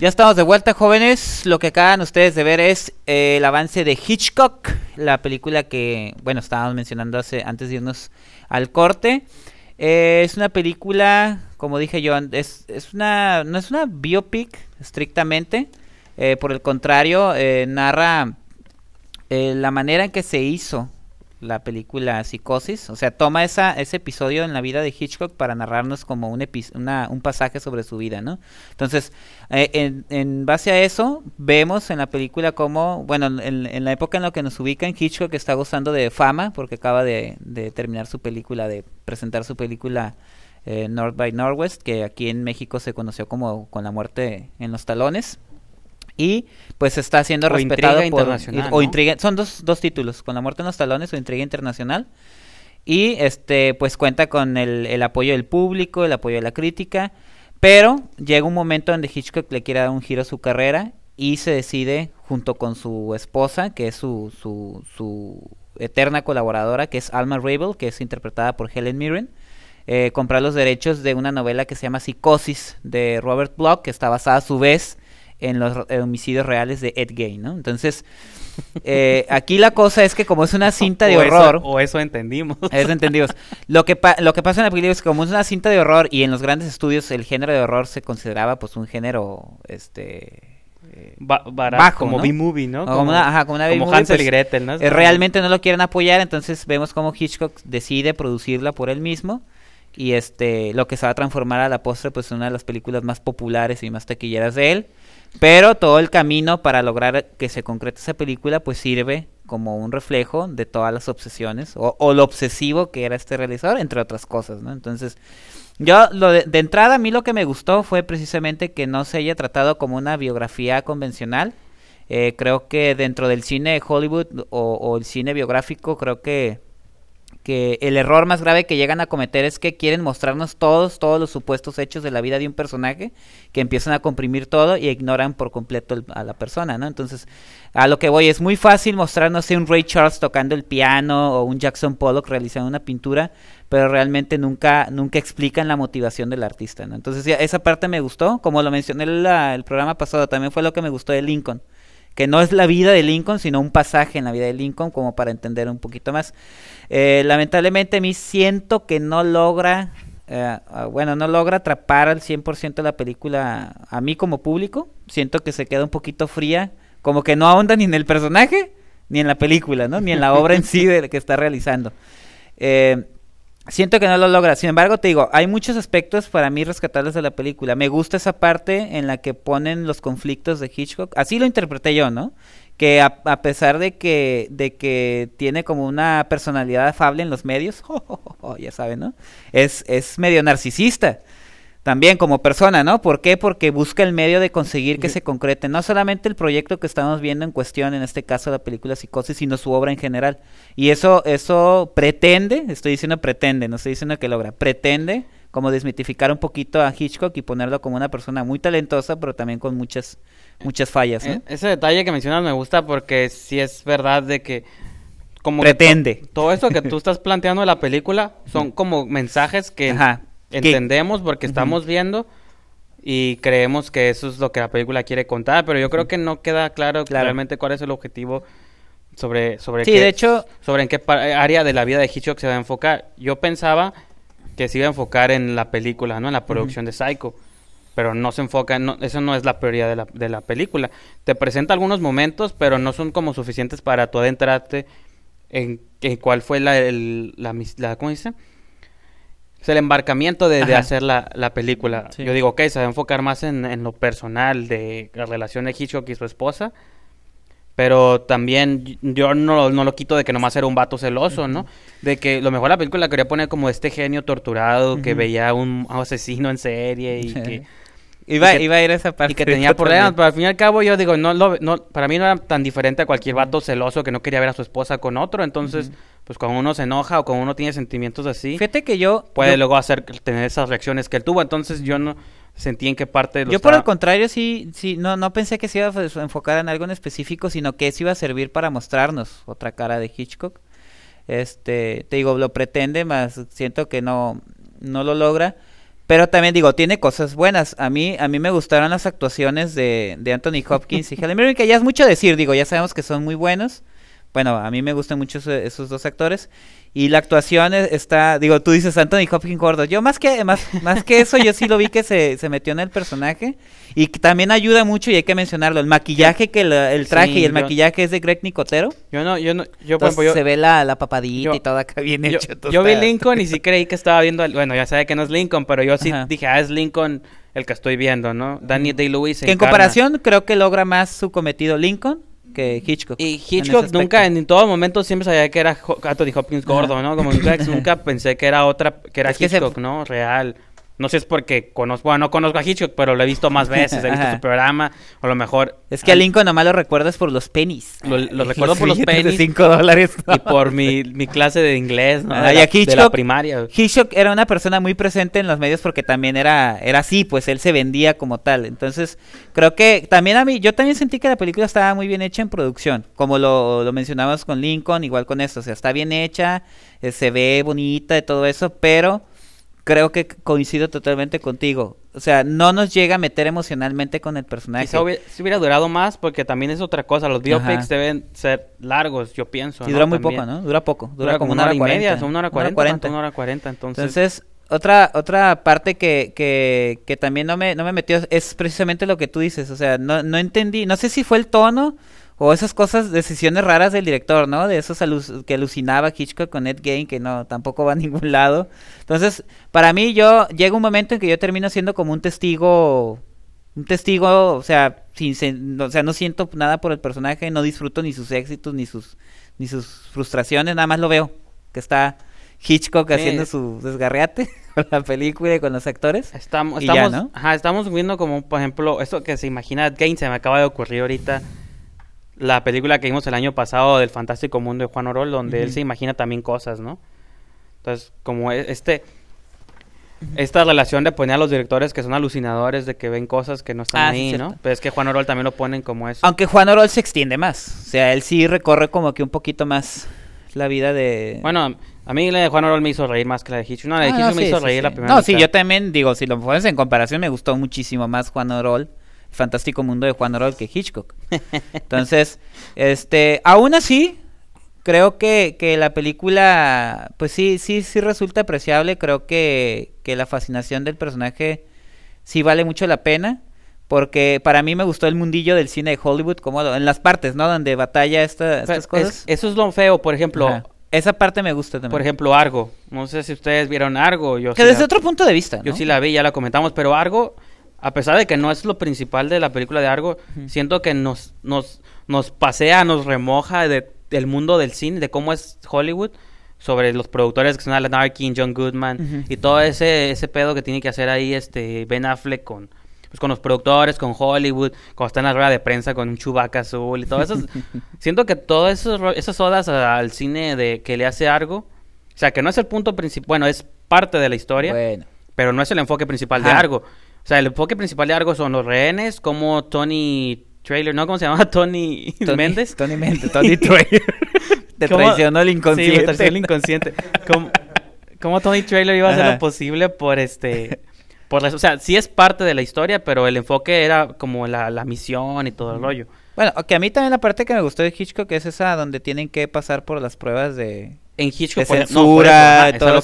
Ya estamos de vuelta, jóvenes. Lo que acaban ustedes de ver es eh, el avance de Hitchcock, la película que, bueno, estábamos mencionando hace, antes de irnos al corte. Eh, es una película, como dije yo, es, una, no es una biopic estrictamente. Eh, por el contrario, narra la manera en que se hizo la película Psicosis, o sea, toma esa, ese episodio en la vida de Hitchcock para narrarnos como un, una, un pasaje sobre su vida, ¿no? Entonces, eh, en, base a eso, vemos en la película como, bueno, en, la época en la que nos ubican, Hitchcock está gozando de fama porque acaba de, terminar su película, de presentar su película eh, North by Northwest, que aquí en México se conoció como Con la muerte en los talones. Y pues está siendo respetado son dos, títulos, con la muerte en los talones o intriga internacional. Y este pues cuenta con el, el apoyo del público, el apoyo de la crítica, pero llega un momento donde Hitchcock le quiere dar un giro a su carrera y se decide junto con su esposa, que es su, su, su eterna colaboradora, que es Alma Rabel, que es interpretada por Helen Mirren, eh, comprar los derechos de una novela que se llama Psicosis de Robert Bloch, que está basada a su vez en los homicidios reales de Ed Gein, ¿no? Entonces, eh, aquí la cosa es que como es una cinta de horror... o eso entendimos. Eso entendimos. Lo que, lo que pasa en la película es que como es una cinta de horror y en los grandes estudios el género de horror se consideraba pues un género, este... Eh, bajo, como b B-movie, ¿no? Como, una, ajá, como, una Hansel y pues, Gretel, eh, Realmente no lo quieren apoyar, entonces vemos como Hitchcock decide producirla por él mismo y este lo que se va a transformar a la postre pues en una de las películas más populares y más taquilleras de él. Pero todo el camino para lograr que se concrete esa película, pues sirve como un reflejo de todas las obsesiones o, lo obsesivo que era este realizador, entre otras cosas, ¿no? Entonces, yo, lo de, entrada, a mí lo que me gustó fue precisamente que no se haya tratado como una biografía convencional. Eh, creo que dentro del cine de Hollywood o el cine biográfico, creo que que el error más grave que llegan a cometer es que quieren mostrarnos todos, todos los supuestos hechos de la vida de un personaje, que empiezan a comprimir todo y ignoran por completo a la persona, ¿no? Entonces, a lo que voy, es muy fácil mostrarnos un Ray Charles tocando el piano o un Jackson Pollock realizando una pintura, pero realmente nunca, nunca explican la motivación del artista, ¿no? Entonces, esa parte me gustó, como lo mencioné el programa pasado, también fue lo que me gustó de Lincoln que no es la vida de Lincoln, sino un pasaje en la vida de Lincoln, como para entender un poquito más. Eh, lamentablemente a mí siento que no logra, eh, ah, bueno, no logra atrapar al 100% la película a mí como público, siento que se queda un poquito fría, como que no ahonda ni en el personaje, ni en la película, ¿no? Ni en la obra en sí de que está realizando. Eh, Siento que no lo logra. Sin embargo, te digo, hay muchos aspectos para mí rescatables de la película. Me gusta esa parte en la que ponen los conflictos de Hitchcock. Así lo interpreté yo, ¿no? Que a, pesar de que, de que tiene como una personalidad afable en los medios, ya saben, ¿no? Es, es medio narcisista también como persona, ¿no? ¿Por qué? Porque busca el medio de conseguir que se concrete no solamente el proyecto que estamos viendo en cuestión, en este caso la película Psicosis, sino su obra en general. Y eso, eso pretende, estoy diciendo pretende, no estoy diciendo que logra, pretende como desmitificar un poquito a Hitchcock y ponerlo como una persona muy talentosa, pero también con muchas, muchas fallas. E-, ese detalle que mencionas me gusta porque sí es verdad de que como pretende. todo eso que tú estás planteando de la película son como mensajes que entendemos porque estamos viendo y creemos que eso es lo que la película quiere contar, pero yo creo que no queda claro, claramente cuál es el objetivo sobre sobre sí, de hecho, sobre en qué área de la vida de Hitchcock se va a enfocar. Yo pensaba que se iba a enfocar en la película, ¿no? En la producción de Psycho, pero no se enfoca, eso no es la prioridad de la, de la película. Te presenta algunos momentos, pero no son como suficientes para tú adentrarte en, cuál fue la, la, ¿cómo dice? es el embarcamiento de, hacer la, película. Yo digo, ok, se va a enfocar más en, lo personal de la relación de Hitchcock y su esposa. Pero también yo no, lo quito de que nomás era un vato celoso, ¿no? De que lo mejor la película quería poner como este genio torturado que veía a un asesino en serie y que Iba, a ir esa Y que tenía problemas, pero al fin y al cabo yo digo, no, no, para mí no era tan diferente a cualquier vato celoso que no quería ver a su esposa con otro, entonces, pues cuando uno se enoja o cuando uno tiene sentimientos así, fíjate que yo puede luego hacer tener esas reacciones que él tuvo, entonces yo no sentí en qué parte de los Yo por el contrario sí sí no no pensé que se iba a enfocar en algo en específico, sino que eso iba a servir para mostrarnos otra cara de Hitchcock. Este, te digo, lo pretende, más siento que no no lo logra. Pero también digo, tiene cosas buenas. A mí, a mí me gustaron las actuaciones de, de Anthony Hopkins y Helen Mirren, que ya es mucho decir, digo, ya sabemos que son muy buenos. Bueno, a mí me gustan mucho esos dos actores. Y la actuación está, digo, tú dices Anthony Hopkins gordo. Yo más que más, que eso, yo sí lo vi que se, metió en el personaje. Y también ayuda mucho, y hay que mencionarlo, el maquillaje que el traje y el maquillaje es de Greg Nicotero. Yo no, yo no, yo, pues, se ve la, la papadita y todo acá bien hecho. Yo vi Lincoln y sí creí que estaba viendo, bueno, ya sabe que no es Lincoln, pero yo sí dije, ah, es Lincoln el que estoy viendo, ¿no? Danny Day-Lewis. en comparación creo que logra más su cometido Lincoln que Hitchcock. Y Hitchcock nunca, en, todo momento siempre sabía que era Anthony Hopkins gordo, ¿no? Como nunca, nunca pensé que era otra, que era Hitchcock, ¿no? Real. No sé si es porque conozco, bueno, no conozco a Hitchcock, pero lo he visto más veces, he visto su programa, o lo mejor... Es que a Lincoln nomás lo recuerdas por los pennies. Lo, recuerdo por los pennies. De 5 dólares. Y por mi, mi, clase de inglés, ¿no? de, y primaria. Hitchcock era una persona muy presente en los medios porque también era, era así, pues él se vendía como tal. Entonces, creo que también a mí, yo también sentí que la película estaba muy bien hecha en producción, como lo, lo mencionamos con Lincoln, igual con esto, o sea, está bien hecha, eh, se ve bonita y todo eso, pero creo que coincido totalmente contigo. O sea, no nos llega a meter emocionalmente con el personaje. si hubiera durado más, porque también es otra cosa. Los biopics deben ser largos, yo pienso. Y dura muy poco, ¿no? Dura poco. Dura, como una hora y media, una hora cuarenta. Una hora cuarenta, entonces. Entonces, otra, otra parte que, que, que también no me, no me metió es precisamente lo que tú dices. O sea, no, no entendí. No sé si fue el tono o esas cosas, decisiones raras del director, ¿no? De esos que alucinaba Hitchcock con Ed Gein, que no, tampoco va a ningún lado. Entonces, para mí, yo, llega un momento en que yo termino siendo como un testigo, un testigo, o sea, sin, sea, no siento nada por el personaje, no disfruto ni sus éxitos, ni sus, ni sus frustraciones, nada más lo veo, que está Hitchcock haciendo su desgarreate con la película y con los actores. Estamos, estamos, ajá, estamos viendo como, por ejemplo, esto que se imagina Ed Gein, se me acaba de ocurrir ahorita la película que vimos el año pasado del fantástico mundo de Juan Orol, donde él se imagina también cosas, ¿no? Entonces, como e, este esta relación de poner a los directores que son alucinadores de que ven cosas que no están ah, ahí, ¿no? Pero es que Juan Orol también lo ponen como eso. Aunque Juan Orol se extiende más, o sea, él sí recorre como que un poquito más la vida de Bueno, a mí la de Juan Orol me hizo reír más que la de Hitch No, la de ah, Hitch me hizo reír la primera No, sí, yo también digo, si lo pones en comparación me gustó muchísimo más Juan Orol fantástico mundo de Juan que Hitchcock. Entonces, este, aún así, creo que, que, la película, pues sí, sí, sí resulta apreciable. Creo que, que, la fascinación del personaje sí vale mucho la pena. Porque para mí me gustó el mundillo del cine de Hollywood, como en las partes, ¿no? Donde batalla esta, estas cosas. eso es lo feo, por ejemplo. Esa parte me gusta también. Por ejemplo, Argo. No sé si ustedes vieron Argo. que desde otro punto de vista. Yo sí la vi, ya la comentamos, pero Argo a pesar de que no es lo principal de la película de Argo, siento que nos, nos, nos pasea, nos remoja del mundo del cine, de cómo es Hollywood, sobre los productores que son Alan Arkin, John Goodman, y todo ese, ese pedo que tiene que hacer ahí este Ben Affleck con, pues, con los productores, con Hollywood, cuando está en la rueda de prensa con un chubaca azul y todo eso. siento que todas esas odas al cine de que le hace Argo, o sea, que no es el punto principal, bueno, es parte de la historia, pero no es el enfoque principal de Argo. O sea, el enfoque principal de Argo son los rehenes, como Tony Trailer, ¿no? ¿Cómo se llama? Tony, Mendes Méndez. Tony Méndez, Tony Trailer. Te traicionó el inconsciente. Sí, traicionó el inconsciente. ¿Cómo, Tony Trailer iba a hacer lo posible por este... Por o sea, sí es parte de la historia, pero el enfoque era como la, la misión y todo el rollo. Bueno, que a mí también la parte que me gustó de Hitchcock es esa donde tienen que pasar por las pruebas de en Hitchcock. De censura, no,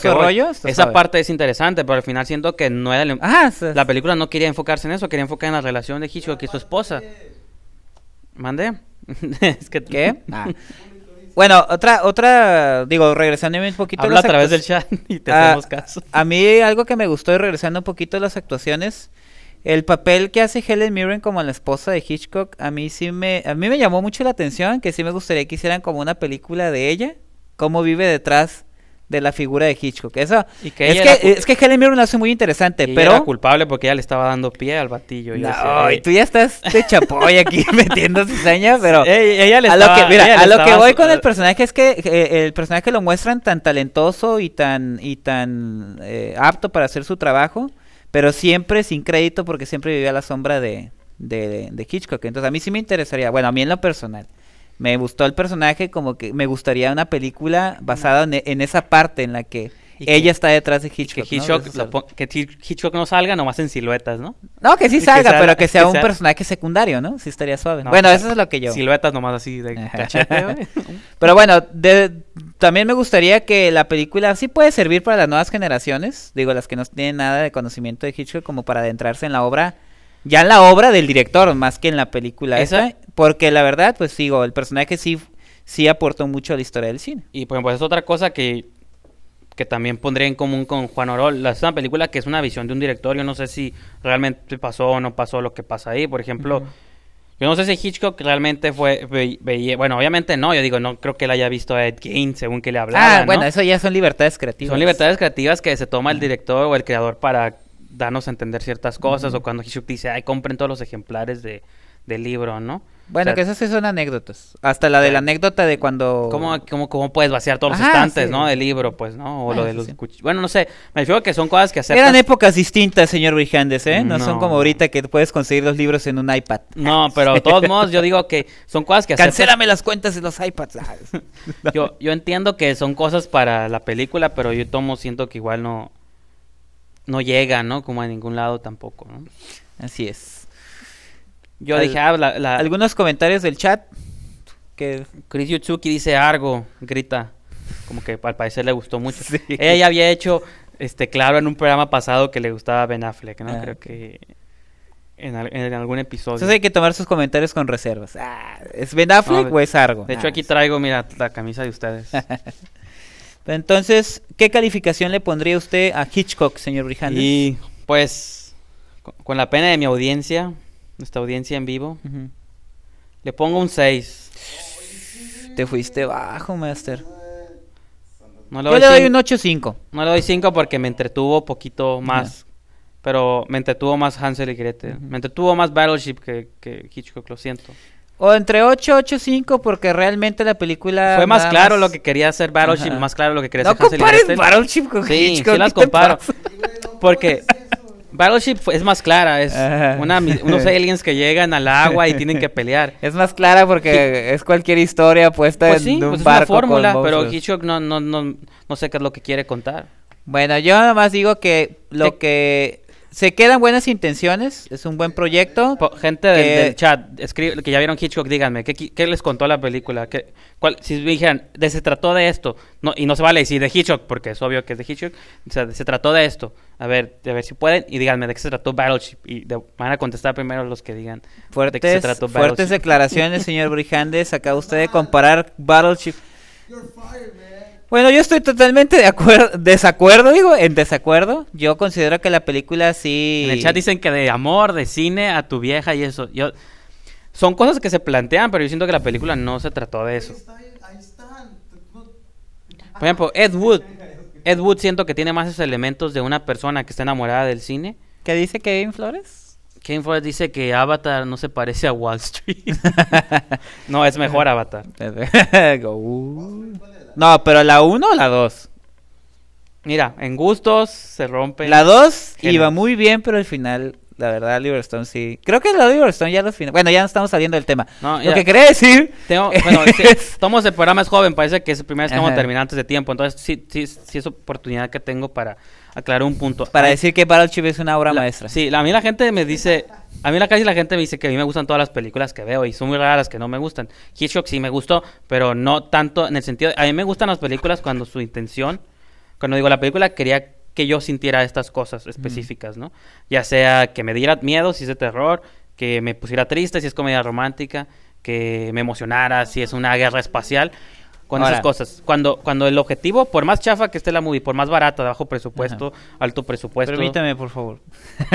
Esa parte es interesante, pero al final siento que no era. ah, La película no quería enfocarse en eso, quería enfocar en la relación de Hitchcock y su esposa. ¿Mande? qué? Ah. Bueno, otra, otra, digo, regresando un poquito. Habla a, a través del chat y te ah, hacemos caso. A mí algo que me gustó y regresando un poquito a las actuaciones, el papel que hace Helen Mirren como la esposa de Hitchcock, a mí sí me, a mí me llamó mucho la atención, que sí me gustaría que hicieran como una película de ella cómo vive detrás de la figura de Hitchcock. Eso, es, que, es que Helen Mirren lo hace muy interesante, pero... era culpable porque ella le estaba dando pie al batillo. Y tú ya estás de chapoy aquí metiendo cizaña, pero... a lo que, a lo que voy con el personaje es que eh, el personaje lo muestran tan talentoso y tan, y tan eh, apto para hacer su trabajo, pero siempre sin crédito porque siempre vivía a la sombra de, de, de Hitchcock. Entonces a mí sí me interesaría, bueno, a mí en lo personal me gustó el personaje, como que me gustaría una película basada en, esa parte en la que ella está detrás de Hitchcock. Que Hitchcock, ¿no? que Hitchcock no salga nomás en siluetas, ¿no? No, que sí salga, pero que sea un personaje secundario, ¿no? Sí estaría suave. bueno, eso es lo que yo. Siluetas nomás así de cachete, Pero bueno, también me gustaría que la película sí puede servir para las nuevas generaciones, digo, las que no tienen nada de conocimiento de Hitchcock, como para adentrarse en la obra. Ya en la obra del director, más que en la película. Esa, porque la verdad, pues digo, el personaje sí, sí aportó mucho a la historia del cine. Y pues es otra cosa que, que también pondría en común con Juan Orol. Es una película que es una visión de un director. Yo no sé si realmente pasó o no pasó lo que pasa ahí. Por ejemplo, yo no sé si Hitchcock realmente fue. bueno, obviamente no. Yo digo, no creo que él haya visto a Ed Gein según que le hablaba. Ah, bueno, eso ya son libertades creativas. Son libertades creativas que se toma el director o el creador para darnos a entender ciertas cosas. O cuando Hitchcock dice, ay, compren todos los ejemplares de del libro, ¿no? Bueno, que esas sí son anécdotas. Hasta la de la anécdota de cuando... ¿Cómo, cómo, cómo puedes vaciar todos los estantes, no? Del libro, pues, ¿no? O lo ah, de los Bueno, no sé. Me refiero que son cosas que hacer. Eran épocas distintas, señor Brijandes, ¿eh? No, son como ahorita que puedes conseguir los libros en un iPad. No, pero de todos modos yo digo que son cosas que hacer. Cancélame las cuentas en los iPads. Ah, yo, yo entiendo que son cosas para la película, pero yo tomo, siento que igual no... No llega, ¿no? Como a ningún lado tampoco, ¿no? Así es. Yo dije, ah, Algunos comentarios del chat que Chris Yutsuki dice algo grita. Como que al parecer le gustó mucho. Ella ya había hecho este claro en un programa pasado que le gustaba Ben Affleck, ¿no? Ah, Creo que en, algún episodio. Entonces hay que tomar sus comentarios con reservas. Ah, ¿Es Ben Affleck o es Argo? De hecho, aquí traigo, mira, la camisa de ustedes. Entonces, ¿qué calificación le pondría usted a Hitchcock, señor Brijanes Y pues, con la pena de mi audiencia, nuestra audiencia en vivo. Le pongo un 6. Te fuiste bajo, Master. No le Yo le doy un 8-5. No le doy 5 porque me entretuvo poquito más. Pero me entretuvo más Hansel y Gretel. Me entretuvo más Battleship que, que Hitchcock, lo siento. O entre 8 8 5 porque realmente la película fue más claro lo que quería hacer Battleship, más claro lo que quería hacer no Hansel y Gretel. Battleship con sí, Hitchcock, sí las comparo. Porque Battleship es más clara, es ah, una, unos aliens que llegan al agua y tienen que pelear. Es más clara porque es cualquier historia puesta pues en un pues es una fórmula, pero Hitchcock no, no, sé qué es lo que quiere contar. Bueno, yo nada más digo que lo que se quedan buenas intenciones, es un buen proyecto. gente del, chat, escribe, que ya vieron Hitchcock, díganme, ¿qué, les contó la película? cuál, si dijeran, de, se trató de esto, no, y no se vale decir de Hitchcock, porque es obvio que es de Hitchcock, o sea, se trató de esto. A ver, a ver si pueden, y díganme, ¿de qué se trató Battleship? Y van a contestar primero los que digan fuertes, de se trató Battleship. Fuertes declaraciones, señor Brijandes, acaba usted de comparar Battleship. Bueno, yo estoy totalmente de acuerdo, desacuerdo, digo, en desacuerdo. Yo considero que la película sí. En el chat dicen que de amor, de cine, a tu vieja y eso. Yo son cosas que se plantean, pero yo siento que la película no se trató de eso. Por ejemplo, Ed Wood. Ed Wood siento que tiene más esos elementos de una persona que está enamorada del cine. ¿Qué dice Kevin Flores? Kevin Flores dice que Avatar no se parece a Wall Street. no, es mejor Avatar. No, pero la 1 o la 2. Mira, en gustos se rompe La 2 iba muy bien, pero al final la verdad, Liverstone sí. Creo que la de Liverstone ya los Bueno, ya nos estamos saliendo del tema. lo que quería decir. Tengo, bueno, es el programa es joven, parece que es la primer vez que de tiempo. Entonces, sí, sí, sí es oportunidad que tengo para aclarar un punto. Para decir que Battleship es una obra maestra. Sí, a mí la gente me dice. A mí la casi la gente me dice que a mí me gustan todas las películas que veo y son muy raras las que no me gustan. Hitchcock sí me gustó, pero no tanto en el sentido. a mí me gustan las películas cuando su intención. Cuando digo la película quería que yo sintiera estas cosas específicas, ¿no? Ya sea que me diera miedo si es de terror, que me pusiera triste si es comedia romántica, que me emocionara si es una guerra espacial. Con esas cosas. Cuando, cuando el objetivo, por más chafa que esté la movie, por más barata, bajo presupuesto, alto presupuesto. Permítame, por favor.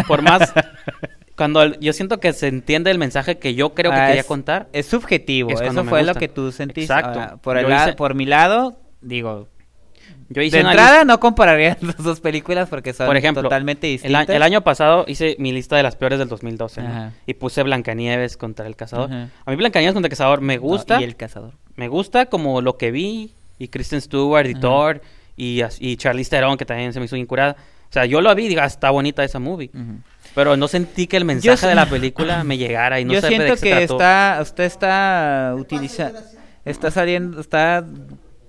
Por más. cuando yo siento que se entiende el mensaje que yo creo que ah, quería contar. Es subjetivo, eso fue lo que tú sentiste. Exacto. por, el por mi lado, digo, hice de entrada no compararía las dos películas porque son totalmente distintas. El, año pasado hice mi lista de las peores del 2012 y puse Blancanieves contra El Cazador. A mí Blancanieves contra El Cazador me gusta. y El Cazador. Me gusta como lo que vi y Kristen Stewart y Thor y, y Charlize Theron que también se me hizo incurada. O sea, yo lo vi y dije, ah, está bonita esa movie. Pero no sentí que el mensaje de la película me llegara y no Yo siento que está, usted está utilizando, está saliendo, está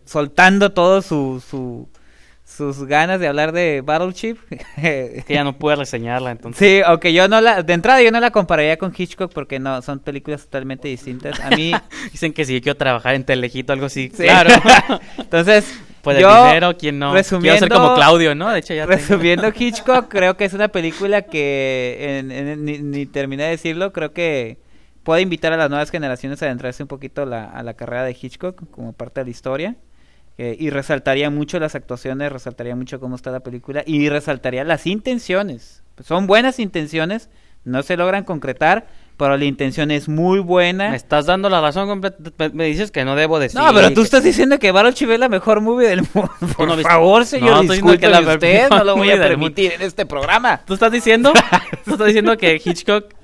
soltando todo su, sus ganas de hablar de Battleship. que ya no puede reseñarla, entonces. Sí, aunque yo no la. De entrada, yo no la compararía con Hitchcock porque no, son películas totalmente distintas. A mí. Dicen que si yo quiero trabajar en Telejito, algo así. Claro. entonces. Pues yo, el Resumiendo, ser como Claudio, ¿no? De hecho, ya. Resumiendo Hitchcock, creo que es una película que. ni, ni, terminé de decirlo, creo que. Puede invitar a las nuevas generaciones a adentrarse un poquito a la carrera de Hitchcock como parte de la historia. Eh, y resaltaría mucho las actuaciones, resaltaría mucho cómo está la película y resaltaría las intenciones. son buenas intenciones, no se logran concretar, pero la intención es muy buena. Me estás dando la razón completa. Me dices que no debo decir. No, pero tú estás diciendo que Chivé es la mejor movie del mundo. Por favor, señor, no, usted, no lo voy a permitir en este programa. ¿Tú estás diciendo? ¿Tú estás diciendo que Hitchcock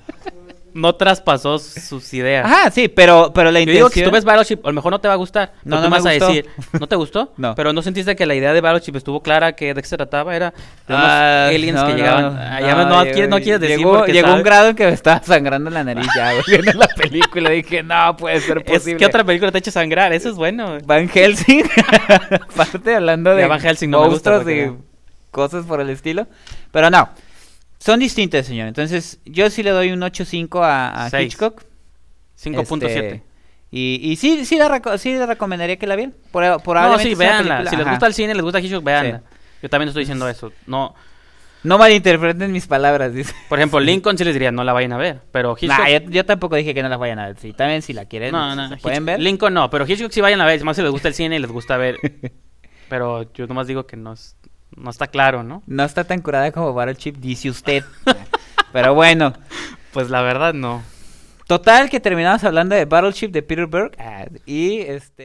no traspasó sus ideas. Ah, sí, pero, pero la Yo digo que si tú ves Battleship, a lo mejor no te va a gustar. No, no me vas a decir, ¿no te gustó? no. Pero no sentiste que la idea de Battleship estuvo clara, que de qué se trataba, era de unos ah, aliens que llegaban... No, ah, ya no, quieres, no decir Llegó, llegó un grado en que me estaba sangrando la nariz ya, viendo la película. Dije, no, puede ser posible. ¿Qué otra película te ha hecho sangrar? Eso es bueno. Van Helsing. Aparte hablando de, Van Helsing, no me gusta, cosas por el estilo. Pero no... Son distintas, señor. Entonces, yo sí le doy un 8.5 a, a Hitchcock. 5.7. Este, y, y sí, sí, sí le recomendaría que la vean. Por, por no, sí, Si les gusta el cine, les gusta Hitchcock, veanla Yo también estoy diciendo eso. No... No malinterpreten mis palabras, dice. Por ejemplo, Lincoln sí les diría, no la vayan a ver, pero Hitchcock... yo, tampoco dije que no la vayan a ver. Sí, también si la quieren, no, no. pueden ver. Lincoln no, pero Hitchcock sí vayan a ver. Más si les gusta el cine y les gusta ver... pero yo nomás digo que no es no está claro, ¿no? No está tan curada como Battleship, dice usted. Pero bueno. Pues la verdad no. Total que terminamos hablando de Battleship de Peter ah, y este...